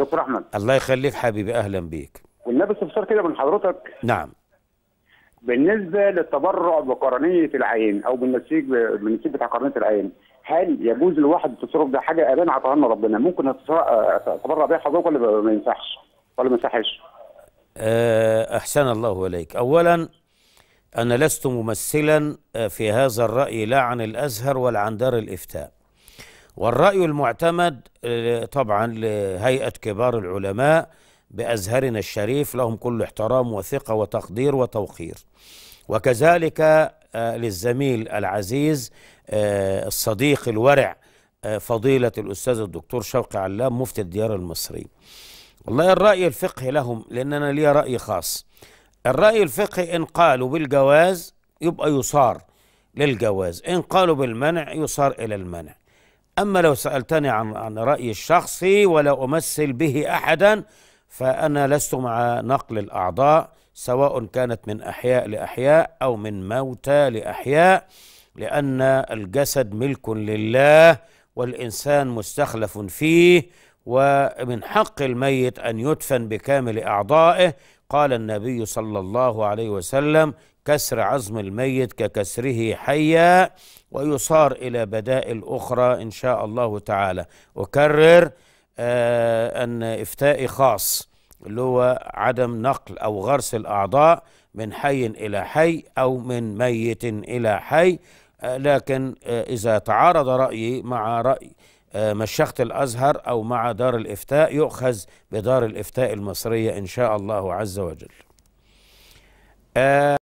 دكتور احمد الله يخليك حبيبي اهلا بيك والنبي استفسار كده من حضرتك نعم بالنسبه للتبرع بقرنيه العين او بالنسيج بالنسيج بتاع قرنيه العين هل يجوز لواحد التصرف ده حاجه ابان عطاها لنا ربنا ممكن اتبرع بيها حضرتك ولا ما ينفعش ولا ما ينفعش؟ آه، احسن الله اليك اولا انا لست ممثلا آه، في هذا الراي لا عن الازهر ولا عن دار الافتاء والرأي المعتمد طبعا لهيئة كبار العلماء بأزهرنا الشريف لهم كل احترام وثقة وتقدير وتوقير وكذلك آه، للزميل العزيز آه، الصديق الورع آه، فضيلة الأستاذ الدكتور شوقي علام مفتي الديار المصري والله الرأي الفقهي لهم لأن أنا لي رأي خاص الرأي الفقهي إن قالوا بالجواز يبقى يصار للجواز إن قالوا بالمنع يصار إلى المنع أما لو سألتني عن عن رأيي الشخصي ولا أمثل به أحدا فأنا لست مع نقل الأعضاء سواء كانت من أحياء لأحياء أو من موتى لأحياء لأن الجسد ملك لله والإنسان مستخلف فيه ومن حق الميت أن يدفن بكامل أعضائه قال النبي صلى الله عليه وسلم كسر عظم الميت ككسره حيا ويصار إلى بدائل أخرى إن شاء الله تعالى أكرر آه أن إفتاء خاص اللي هو عدم نقل أو غرس الأعضاء من حي إلى حي أو من ميت إلى حي آه لكن آه إذا تعارض رأيي مع رأي آه، مشيخة الأزهر أو مع دار الإفتاء يؤخذ بدار الإفتاء المصرية إن شاء الله عز وجل آه،